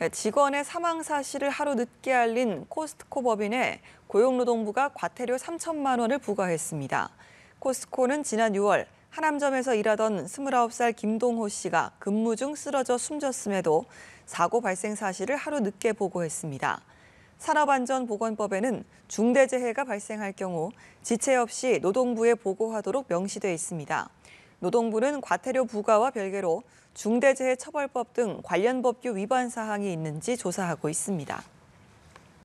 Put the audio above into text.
네, 직원의 사망 사실을 하루 늦게 알린 코스트코 법인에 고용노동부가 과태료 3천만 원을 부과했습니다. 코스트코는 지난 6월 하남점에서 일하던 29살 김동호 씨가 근무 중 쓰러져 숨졌음에도 사고 발생 사실을 하루 늦게 보고했습니다. 산업안전보건법에는 중대재해가 발생할 경우 지체 없이 노동부에 보고하도록 명시돼 있습니다. 노동부는 과태료 부과와 별개로 중대재해처벌법 등 관련 법규 위반 사항이 있는지 조사하고 있습니다.